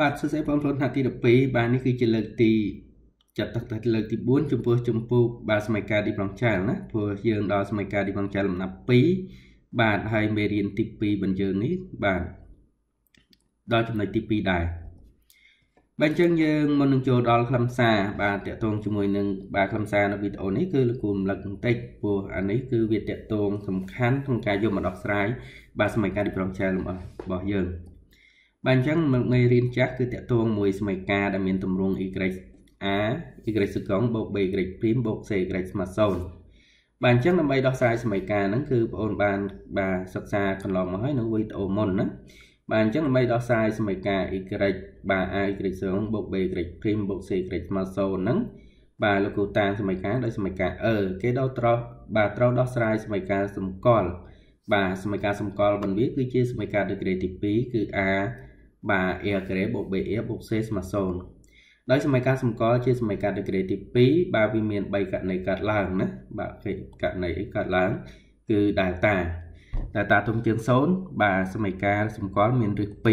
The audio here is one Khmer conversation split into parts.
បាទសរសេរបងប្អូនថ្នាក់ទី12បាទនេះគឺជាលើកទីចាត់តាំងតែលើកទី4ចំពោះចំពោះបាទសម័យកាលទី5ចាលណាព្រោះយើងដល់សម័យកាលទី5ចាលលំដាប់2បាទហើយមេរៀនទី2របស់យើងនេះបាទដល់ចំណុចទី2ដែរបាទអញ្ចឹងយើងមុននឹងចូលដល់ខ្លឹមសារបាទតកតងជាមួយនឹងបាទខ្លឹមសារនៅវីដេអូនេះគឺលោកគូរំលឹកបន្តិចព្រោះអានេះគឺវាតកតងសំខាន់ក្នុងការយកមកដោះស្រាយបាទសម័យកាលទី5ចាលរបស់យើងបាទអញ្ចឹងមេរៀនចាស់គឺតកតងមួយសមីការដែលមានទម្រង់ y a y ស្គងបូក b y ព្រីមបូក c y ស្មើ0បាទអញ្ចឹងដើម្បីដោះស្រាយសមីការហ្នឹងគឺបងអូនបានបាទសិក្សាកន្លងមកហើយនៅវីដេអូមុនណាបាទអញ្ចឹងដើម្បីដោះស្រាយសមីការ y បាទ a y ស្គងបូក b y ព្រីមបូក c y ស្មើ0ហ្នឹងបាទលោកគ្រូតាមសមីការដោយសមីការ e គេដោះត្រោះបាទត្រូវដោះស្រាយសមីការសម្គាល់បាទសមីការសម្គាល់បន្ទាប់គឺជាសមីការ degree ទី2គឺ a បាទ a ក្រេបូក b a បូក c ស្មើ0ដោយសមីការសម្គាល់ជា សមីការដឺក្រេទី2បាទវាមាន3ករណីកើតឡើងណាបាទករណីអីកើតឡើង គឺ delta delta ធំជាង0បាទសមីការសម្គាល់មានឫស2អ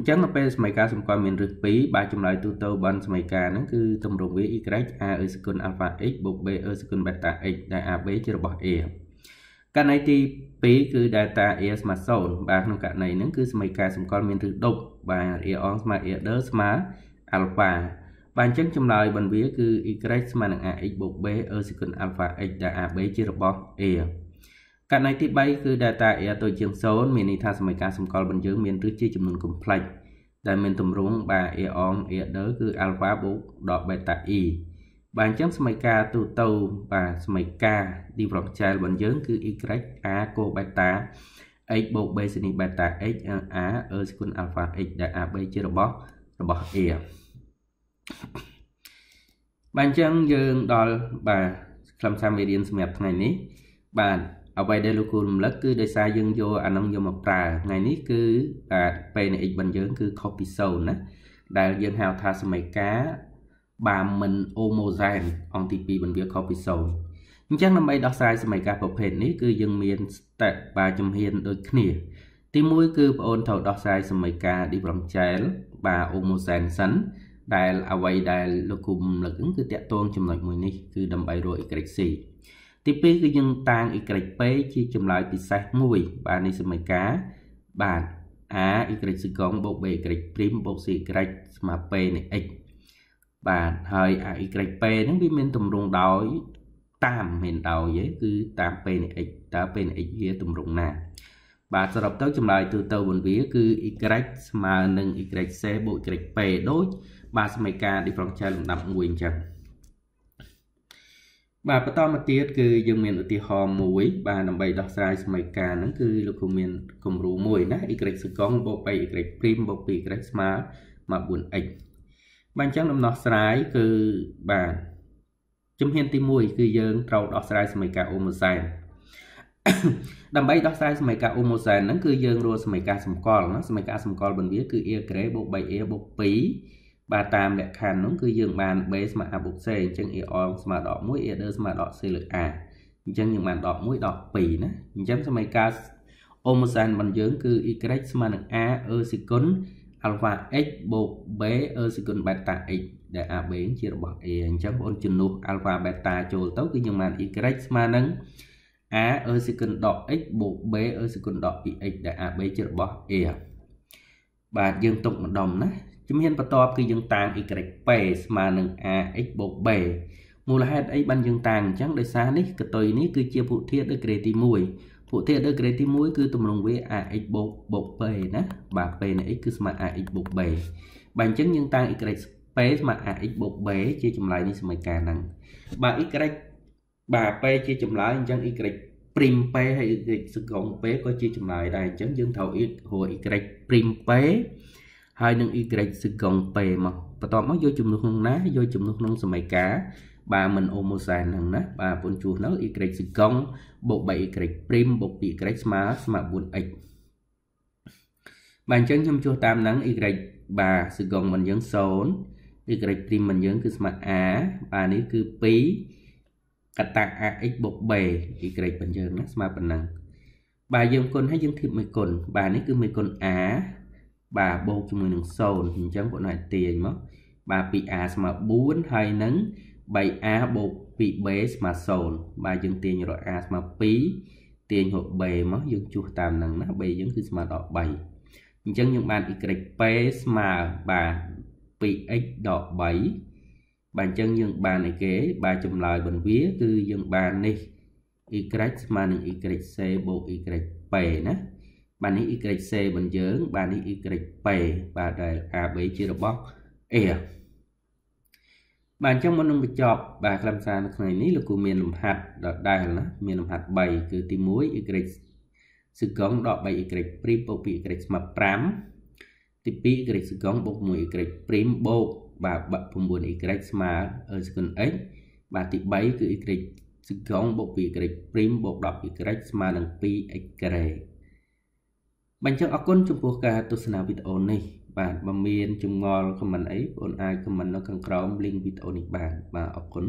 ញ្ចឹងទៅពេលសមីការសម្គាល់មានឫស2បាទចម្លើយទូទៅបានសមីការហ្នឹងគឺទម្រង់វា y a អេសគុណ alpha x បូក b អេសគុណ beta x ដែល ab ជារបស់ a ករណីទី2គឺ data ear ស្មើ0បាទក្នុងករណីហ្នឹងគឺសមីការសម្គាល់មានឬដប់បាទ ear on ស្មើ ear ស្មើ alpha បាទអញ្ចឹងចម្លើយបន្ទាគឺ y ស្មើនឹង ax បូក b e secant alpha x ដែល ab ជារបស់ a ករណីទី3គឺ data a តូចជាង0មានន័យថាសមីការសម្គាល់របស់យើង មានឬជាចំនួន complex ដែលមានទម្រង់បាទ a on a គឺ alpha បូកដល់ beta e បាទអញ្ចឹងសមីការទូទៅបាទសមីការ differential របស់យើង គឺ y a cos beta x បូក b សនី beta x a e សគុណ alpha x ដែល ab ជារបស់របស់ a បាទអញ្ចឹងយើងដល់បាទខ្លឹមសារមេរៀនសម្រាប់ថ្ងៃនេះ បាទអ្វីដែលលោកគ្រូរំលឹកគឺដោយសារយើងយកអានឹងយកមកប្រើថ្ងៃនេះគឺបាទ p នៃ x របស់យើង គឺខុសពី0ណាដែលយើងហៅថាសមីការបាមិនអូម៉ូសែនអង្គទី2បន្ទាខុសពីសូន្យអញ្ចឹងដើម្បីដោះស្រាយសមីការប្រភេទនេះគឺយើងមានស្តេបាជំហានដូចគ្នាទី1គឺបងអូនត្រូវដោះស្រាយសមីការឌីប្រំចែលបាអូម៉ូសែនសិនដែលអ្វីដែលលោកគុំលឹកគឺតកតងចំណុចមួយនេះគឺដើម្បីរក YC ទី2គឺយើងតាង YP ជាចម្លើយពិសេសមួយ បាទនេះសមីការបាទ A Y សកងបូក B Y ព្រីមបូក C Y ស្មើ P នៃ X បាទហើយអា YP ហ្នឹងវាមានទម្រង់ដោយតាមមិនដោយទេគឺ តាមពេលនៃ x តើពេលនៃ x វាទម្រង់ណាបាទសរុបទៅ ចម្លើយទូទៅវិញវាគឺ y ស្មើនឹង yc បូក yp ដូចបាទសមីការ differential លំដាប់1អញ្ចឹងបាទបន្តមកទៀតគឺយើងមានឧទាហរណ៍មួយ បាទដើម្បីដោះស្រាយសមីការហ្នឹងគឺលោកគ្រូមានគំរូមួយណា y សកុងបូក 3y' បូក 2y ស្មើមក 4x បាទអញ្ចឹងដំណោះស្រាយគឺបាទជំហានទី1គឺយើង ត្រូវដោះស្រាយសមីការអូម៉ូសែនដើម្បីដោះស្រាយសមីការអូម៉ូសែនហ្នឹងគឺយើងរួចសមីការសម្គាល់ណាសមីការសម្គាល់បនវាគឺ a ក្រេបូក 3a បូក2បាទតាមលក្ខខណ្ឌនោះគឺយើងបាន b ស្មើ a បូក c អញ្ចឹង a អងស្មើដល់1 a ដឺស្មើដល់ c លើ a អញ្ចឹងយើងបាន11 12ណាអញ្ចឹងសមីការអូម៉ូសែនរបស់យើងគឺ y ស្មើនឹង a អឺស៊ីគុណ alpha x បូក b អឺសេគុណ beta x ដែល AB ជារបស់ A អញ្ចឹងបងអូនជំនួស alpha beta ចូលទៅគឺយើងបាន y ស្មើនឹង a អឺសេគុណដក x បូក b អឺសេគុណដក 2x ដែល AB ជារបស់ A បាទយើងទុកម្ដុំណាជំហានបន្ទាប់គឺយើងតាង y p ស្មើនឹង ax បូក b មូលហេតុអីបានយើងតាងអញ្ចឹងដោយសារនេះកតុយនេះគឺជាពុធាដូចក្រេទី1ពួក theater grade ទី1គឺតម្រង់វា ax បូកបូក b ណាបាទ b នៃ x គឺស្មើ ax បូក b បាទអញ្ចឹងយើងតាំង y p ស្មើ ax បូក b ជាចម្លើយនៃសមីការហ្នឹងបាទ y បាទ p ជាចម្លើយអញ្ចឹង y ព្រីម p ហើយ y សកង p ក៏ជាចម្លើយដែរអញ្ចឹងយើងត្រូវ x ហួរ y ព្រីម p ហើយនឹង y សកង p មកបន្ទាប់មកយកចំនួនក្នុងណាយកចំនួនក្នុងសមីការ បាទមិនអូម៉ូសែនហ្នឹងណា បាទពន្ធជួសនៅ y សេកុងបូក 3y ព្រីមបូក 2y ស្មើស្មើ 4x បាទអញ្ចឹងខ្ញុំជួសតាមហ្នឹង y បាទសេកុងមិនយើង0 y ព្រីមមិនយើងគឺស្មើ a បាទនេះគឺ2កតា ax បូក b y មិនយើងណាស្មើប៉ុណ្ណឹងបាទយើងគុណហើយយើងធៀបមួយគុណបាទនេះគឺមួយគុណ a បាទបូកជាមួយនឹង0អញ្ចឹងបងអាចទាញមកបាទ 2a ស្មើ4ហើយនឹង 3a បូក 2b ស្មើ0បាទយើងទាញរក a ស្មើ2ទាញរក b មកយើងជួសតាមនឹងណា b យើងគឺស្មើដល់3អញ្ចឹងយើងបាន yp ស្មើបាទ 2x ដល់3បាទអញ្ចឹងយើងបានអីគេបាទចម្លើយបន្ទាគឺយើងបាននេះ y ស្មើនឹង yc បូក yp ណាបាទនេះ YC របស់យើង បាទនេះ YP បាទដែល AB ជារបស់ A បាទអញ្ចឹងមុននឹងបញ្ចប់បាទខ្លឹមសារនៅថ្ងៃនេះលោកគ្រូមានលំហាត់ដដែលណាមានលំហាត់3គឺទី1 y សកងដក 3y ព្រីបូក 2y ស្មើ5ទី2 y សកងបូក 1y ព្រីមបូកបាទ 9y ស្មើ l សកល x បាទទី3គឺ y សកងបូក 2y ព្រីមបូក 10y ស្មើនឹង 2x ក្រេបញ្ចឹងអរគុណចំពោះការទស្សនាវីដេអូនេះ បាទបើមានចម្ងល់ comment អីបងអាច comment នៅខាងក្រោម link វីដេអូនេះបានបាទអរគុណ